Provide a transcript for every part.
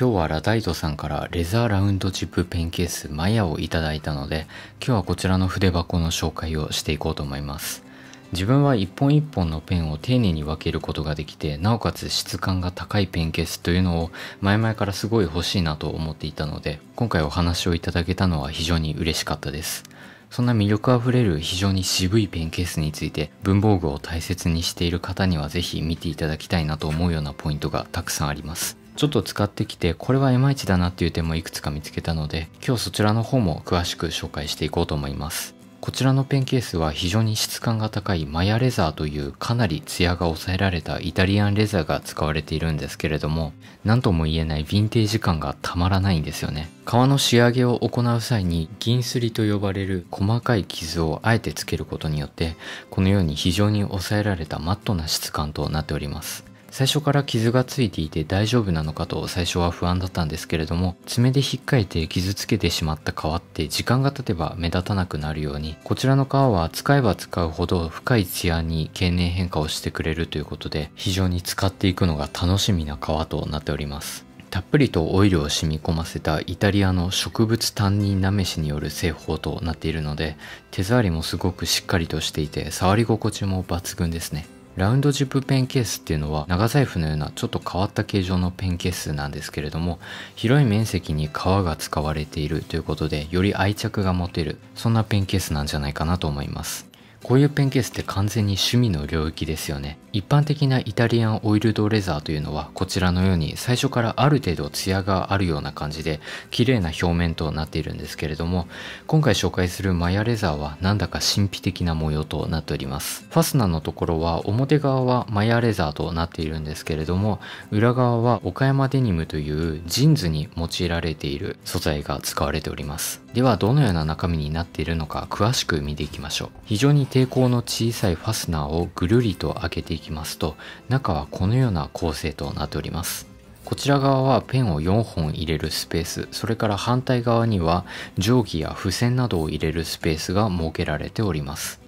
今日はラダイドさんからレザーラウンドチップペンケースマヤをいただいたので今日はこちらの筆箱の紹介をしていこうと思います自分は一本一本のペンを丁寧に分けることができてなおかつ質感が高いペンケースというのを前々からすごい欲しいなと思っていたので今回お話をいただけたのは非常に嬉しかったですそんな魅力あふれる非常に渋いペンケースについて文房具を大切にしている方にはぜひ見ていただきたいなと思うようなポイントがたくさんあります。ちょっと使ってきてこれはいまいちだなっていう点もいくつか見つけたので今日そちらの方も詳しく紹介していこうと思いますこちらのペンケースは非常に質感が高いマヤレザーというかなりツヤが抑えられたイタリアンレザーが使われているんですけれども何とも言えないヴィンテージ感がたまらないんですよね革の仕上げを行う際に銀すりと呼ばれる細かい傷をあえてつけることによってこのように非常に抑えられたマットな質感となっております最初から傷がついていて大丈夫なのかと最初は不安だったんですけれども爪で引っかいて傷つけてしまった皮って時間が経てば目立たなくなるようにこちらの皮は使えば使うほど深いツヤに経年変化をしてくれるということで非常に使っていくのが楽しみな皮となっておりますたっぷりとオイルを染み込ませたイタリアの植物担任なめしによる製法となっているので手触りもすごくしっかりとしていて触り心地も抜群ですねラウンドジップペンケースっていうのは長財布のようなちょっと変わった形状のペンケースなんですけれども広い面積に革が使われているということでより愛着が持てるそんなペンケースなんじゃないかなと思いますこういうペンケースって完全に趣味の領域ですよね。一般的なイタリアンオイルドレザーというのはこちらのように最初からある程度ツヤがあるような感じで綺麗な表面となっているんですけれども今回紹介するマヤレザーはなんだか神秘的な模様となっております。ファスナーのところは表側はマヤレザーとなっているんですけれども裏側は岡山デニムというジーンズに用いられている素材が使われております。ではどのような中身になっているのか詳しく見ていきましょう。非常に抵抗の小さいファスナーをぐるりと開けていきますと中はこのような構成となっておりますこちら側はペンを4本入れるスペースそれから反対側には定規や付箋などを入れるスペースが設けられております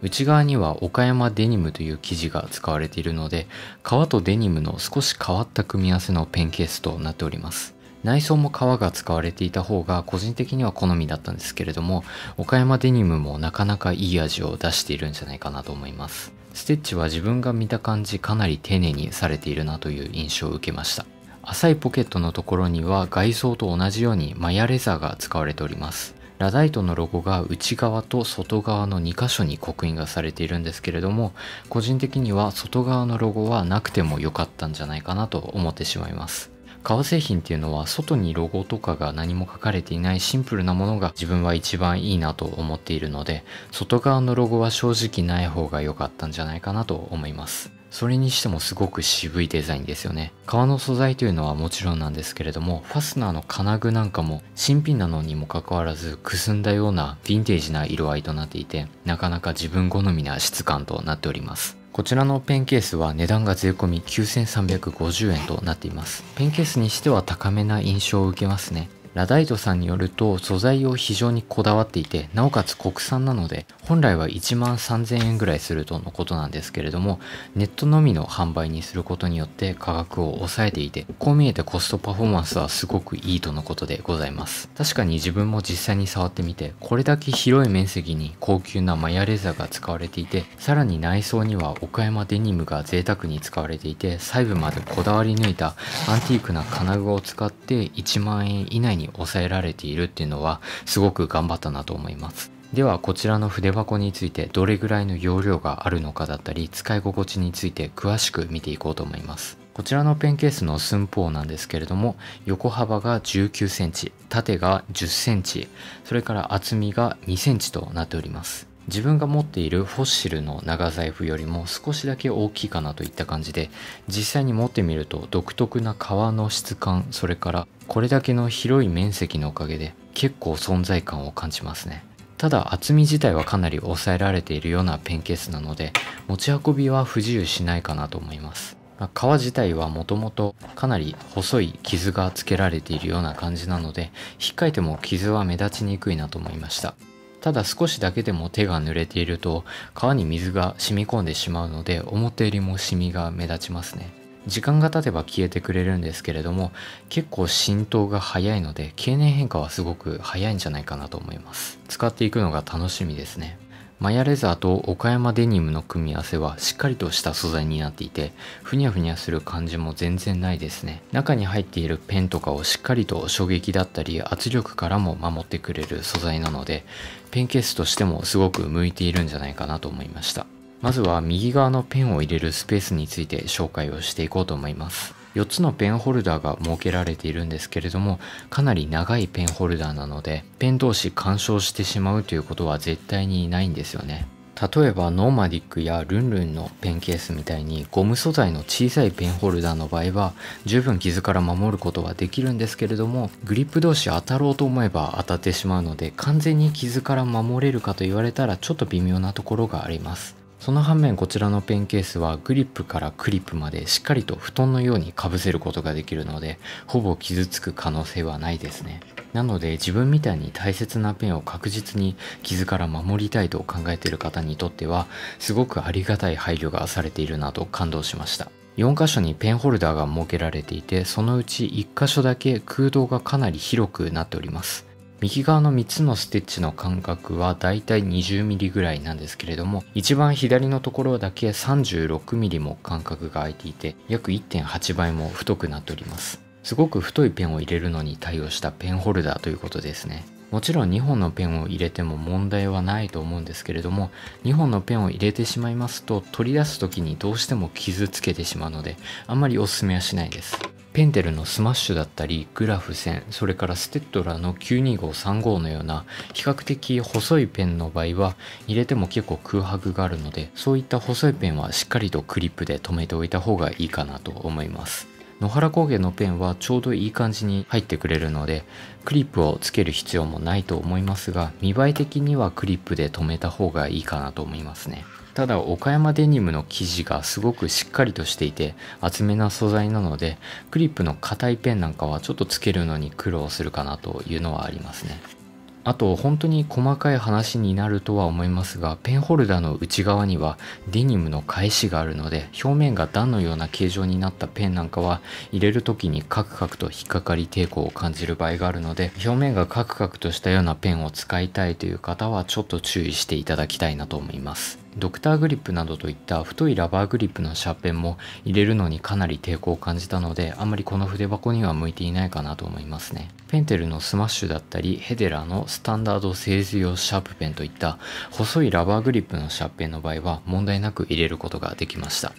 内側には岡山デニムという生地が使われているので革とデニムの少し変わった組み合わせのペンケースとなっております内装も革が使われていた方が個人的には好みだったんですけれども岡山デニムもなかなかいい味を出しているんじゃないかなと思いますステッチは自分が見た感じかなり丁寧にされているなという印象を受けました浅いポケットのところには外装と同じようにマヤレザーが使われておりますラダイトのロゴが内側と外側の2箇所に刻印がされているんですけれども個人的には外側のロゴはなくても良かったんじゃないかなと思ってしまいます革製品っていうのは外にロゴとかが何も書かれていないシンプルなものが自分は一番いいなと思っているので外側のロゴは正直ない方が良かったんじゃないかなと思いますそれにしてもすごく渋いデザインですよね革の素材というのはもちろんなんですけれどもファスナーの金具なんかも新品なのにもかかわらずくすんだようなヴィンテージな色合いとなっていてなかなか自分好みな質感となっておりますこちらのペンケースは値段が税込み9350円となっています。ペンケースにしては高めな印象を受けますね。ラダイドさんによると素材を非常にこだわっていてなおかつ国産なので本来は1万3000円ぐらいするとのことなんですけれどもネットのみの販売にすることによって価格を抑えていてこう見えてコストパフォーマンスはすごくいいとのことでございます確かに自分も実際に触ってみてこれだけ広い面積に高級なマヤレザーが使われていてさらに内装には岡山デニムが贅沢に使われていて細部までこだわり抜いたアンティークな金具を使って1万円以内にに抑えられているっていうのはすごく頑張ったなと思います。ではこちらの筆箱についてどれぐらいの容量があるのかだったり使い心地について詳しく見ていこうと思いますこちらのペンケースの寸法なんですけれども横幅が 19cm 縦が 10cm それから厚みが 2cm となっております自分が持っているフォッシルの長財布よりも少しだけ大きいかなといった感じで実際に持ってみると独特な革の質感それからこれだけの広い面積のおかげで結構存在感を感じますねただ厚み自体はかなり抑えられているようなペンケースなので持ち運びは不自由しないかなと思います革自体はもともとかなり細い傷がつけられているような感じなので引っかいても傷は目立ちにくいなと思いましたただ少しだけでも手が濡れていると皮に水が染み込んでしまうので表よりもシミが目立ちますね時間が経てば消えてくれるんですけれども結構浸透が早いので経年変化はすごく早いんじゃないかなと思います使っていくのが楽しみですねマヤレザーと岡山デニムの組み合わせはしっかりとした素材になっていてふにゃふにゃする感じも全然ないですね中に入っているペンとかをしっかりと衝撃だったり圧力からも守ってくれる素材なのでペンケースとしてもすごく向いているんじゃないかなと思いました。まずは右側のペンを入れるスペースについて紹介をしていこうと思います。4つのペンホルダーが設けられているんですけれどもかなり長いペンホルダーなのでペン同士干渉してしまうということは絶対にないんですよね例えばノーマディックやルンルンのペンケースみたいにゴム素材の小さいペンホルダーの場合は十分傷から守ることはできるんですけれどもグリップ同士当たろうと思えば当たってしまうので完全に傷から守れるかと言われたらちょっと微妙なところがありますその反面こちらのペンケースはグリップからクリップまでしっかりと布団のようにかぶせることができるのでほぼ傷つく可能性はないですねなので自分みたいに大切なペンを確実に傷から守りたいと考えている方にとってはすごくありがたい配慮がされているなと感動しました4箇所にペンホルダーが設けられていてそのうち1箇所だけ空洞がかなり広くなっております右側の3つのステッチの間隔はだいたい 20mm ぐらいなんですけれども一番左のところだけ 36mm も間隔が空いていて約1.8倍も太くなっておりますすごく太いペンを入れるのに対応したペンホルダーということですねもちろん2本のペンを入れても問題はないと思うんですけれども2本のペンを入れてしまいますと取り出す時にどうしても傷つけてしまうのであんまりおすすめはしないですペンテルのスマッシュだったりグラフ線それからステッドラの92535のような比較的細いペンの場合は入れても結構空白があるのでそういった細いペンはしっかりとクリップで留めておいた方がいいかなと思います野原工芸のペンはちょうどいい感じに入ってくれるのでクリップをつける必要もないと思いますが見栄え的にはクリップで留めた方がいいかなと思いますねただ岡山デニムの生地がすごくしっかりとしていて厚めな素材なのでクリップの硬いペンなんかはちょっとつけるのに苦労するかなというのはありますねあと本当に細かい話になるとは思いますがペンホルダーの内側にはデニムの返しがあるので表面が段のような形状になったペンなんかは入れる時にカクカクと引っかかり抵抗を感じる場合があるので表面がカクカクとしたようなペンを使いたいという方はちょっと注意していただきたいなと思いますドクターグリップなどといった太いラバーグリップのシャーペンも入れるのにかなり抵抗を感じたのであまりこの筆箱には向いていないかなと思いますねペンテルのスマッシュだったり、ヘデラのスタンダード製図用シャープペンといった細いラバーグリップのシャープペンの場合は問題なく入れることができました。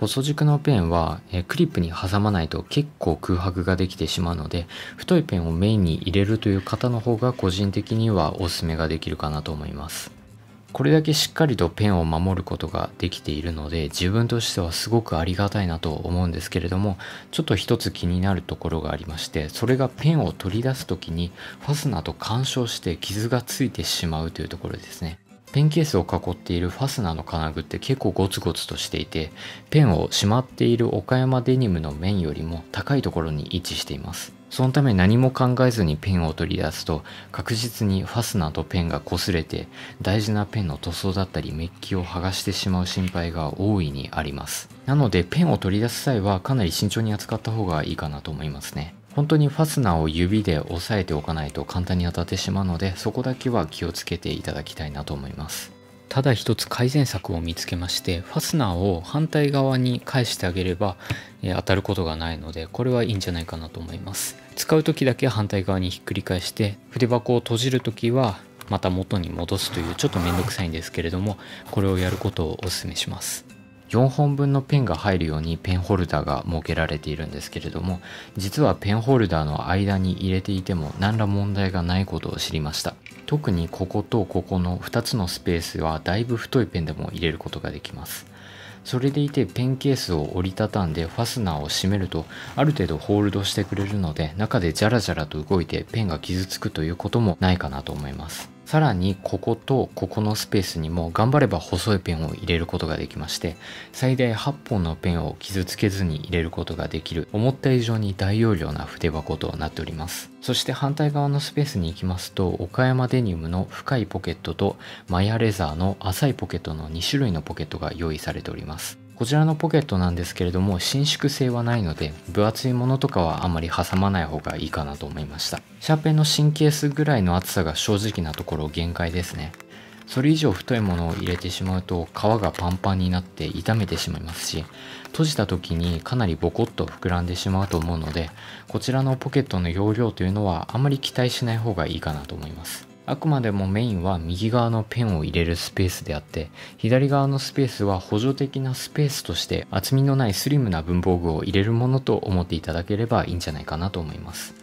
細軸のペンは、えクリップに挟まないと結構空白ができてしまうので太いペンをメインに入れるという方の方が個人的にはおすすめができるかなと思いますこれだけしっかりとペンを守ることができているので自分としてはすごくありがたいなと思うんですけれどもちょっと一つ気になるところがありましてそれがペンを取り出す時にファスナーと干渉して傷がついてしまうというところですね。ペンケースを囲っているファスナーの金具って結構ゴツゴツとしていてペンをしまっている岡山デニムの面よりも高いところに位置していますそのため何も考えずにペンを取り出すと確実にファスナーとペンが擦れて大事なペンの塗装だったりメッキを剥がしてしまう心配が大いにありますなのでペンを取り出す際はかなり慎重に扱った方がいいかなと思いますね本当にファスナーを指で押さえておかないと簡単に当たってしまうのでそこだけは気をつけていただきたいなと思いますただ一つ改善策を見つけましてファスナーを反対側に返してあげれば、えー、当たることがないのでこれはいいんじゃないかなと思います使う時だけ反対側にひっくり返して筆箱を閉じる時はまた元に戻すというちょっと面倒くさいんですけれどもこれをやることをお勧めします4本分のペンが入るようにペンホルダーが設けられているんですけれども実はペンホルダーの間に入れていても何ら問題がないことを知りました特にこことここの2つのスペースはだいぶ太いペンでも入れることができますそれでいてペンケースを折りたたんでファスナーを閉めるとある程度ホールドしてくれるので中でジャラジャラと動いてペンが傷つくということもないかなと思いますさらにこことここのスペースにも頑張れば細いペンを入れることができまして最大8本のペンを傷つけずに入れることができる思った以上に大容量な筆箱となっておりますそして反対側のスペースに行きますと岡山デニムの深いポケットとマヤレザーの浅いポケットの2種類のポケットが用意されておりますこちらのポケットなんですけれども伸縮性はないので分厚いものとかはあまり挟まない方がいいかなと思いましたシャーペンの神経スぐらいの厚さが正直なところ限界ですねそれ以上太いものを入れてしまうと皮がパンパンになって傷めてしまいますし閉じた時にかなりボコッと膨らんでしまうと思うのでこちらのポケットの容量というのはあまり期待しない方がいいかなと思いますあくまでもメインは右側のペンを入れるスペースであって左側のスペースは補助的なスペースとして厚みのないスリムな文房具を入れるものと思っていただければいいんじゃないかなと思います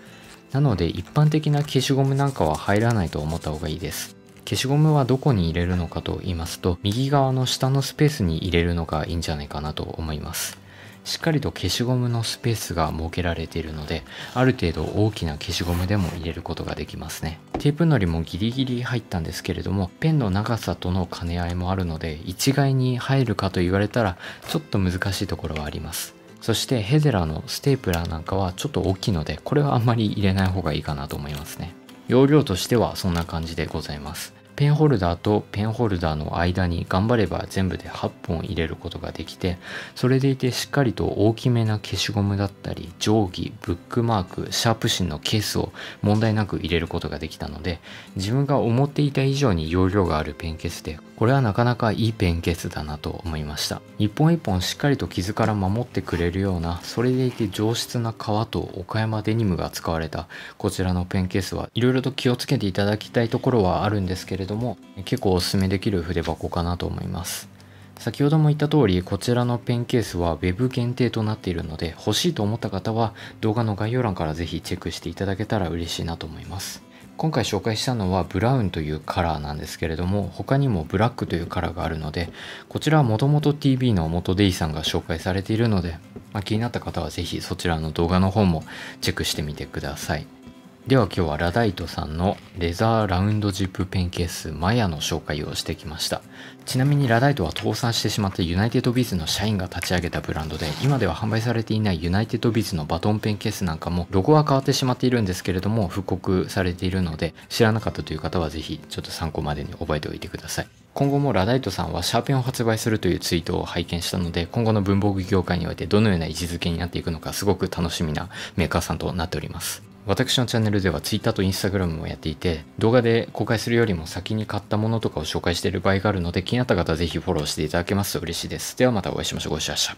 なので一般的な消しゴムなんかは入らないと思った方がいいです消しゴムはどこに入れるのかと言いますと右側の下のスペースに入れるのがいいんじゃないかなと思いますしっかりと消しゴムのスペースが設けられているのである程度大きな消しゴムでも入れることができますねテープのりもギリギリ入ったんですけれどもペンの長さとの兼ね合いもあるので一概に入るかと言われたらちょっと難しいところはありますそしてヘゼラのステープラーなんかはちょっと大きいのでこれはあんまり入れない方がいいかなと思いますね容量としてはそんな感じでございますペンホルダーとペンホルダーの間に頑張れば全部で8本入れることができてそれでいてしっかりと大きめな消しゴムだったり定規ブックマークシャープ芯のケースを問題なく入れることができたので自分が思っていた以上に容量があるペンケースでこれはなかなかいいペンケースだなと思いました一本一本しっかりと傷から守ってくれるようなそれでいて上質な革と岡山デニムが使われたこちらのペンケースはいろいろと気をつけていただきたいところはあるんですけれどれども結構おすすめできる筆箱かなと思います先ほども言った通りこちらのペンケースは Web 限定となっているので欲しいと思った方は動画の概要欄から是非チェックしていただけたら嬉しいなと思います今回紹介したのはブラウンというカラーなんですけれども他にもブラックというカラーがあるのでこちらはもともと TV の元デイさんが紹介されているので、まあ、気になった方は是非そちらの動画の方もチェックしてみてくださいでは今日はラダイトさんのレザーラウンドジップペンケースマヤの紹介をしてきましたちなみにラダイトは倒産してしまったユナイテッドビーズの社員が立ち上げたブランドで今では販売されていないユナイテッドビーズのバトンペンケースなんかもロゴは変わってしまっているんですけれども復刻されているので知らなかったという方はぜひちょっと参考までに覚えておいてください今後もラダイトさんはシャーペンを発売するというツイートを拝見したので今後の文房具業界においてどのような位置づけになっていくのかすごく楽しみなメーカーさんとなっております私のチャンネルでは Twitter と Instagram もやっていて、動画で公開するよりも先に買ったものとかを紹介している場合があるので、気になった方はぜひフォローしていただけますと嬉しいです。ではまたお会いしましょう。ご視聴うした。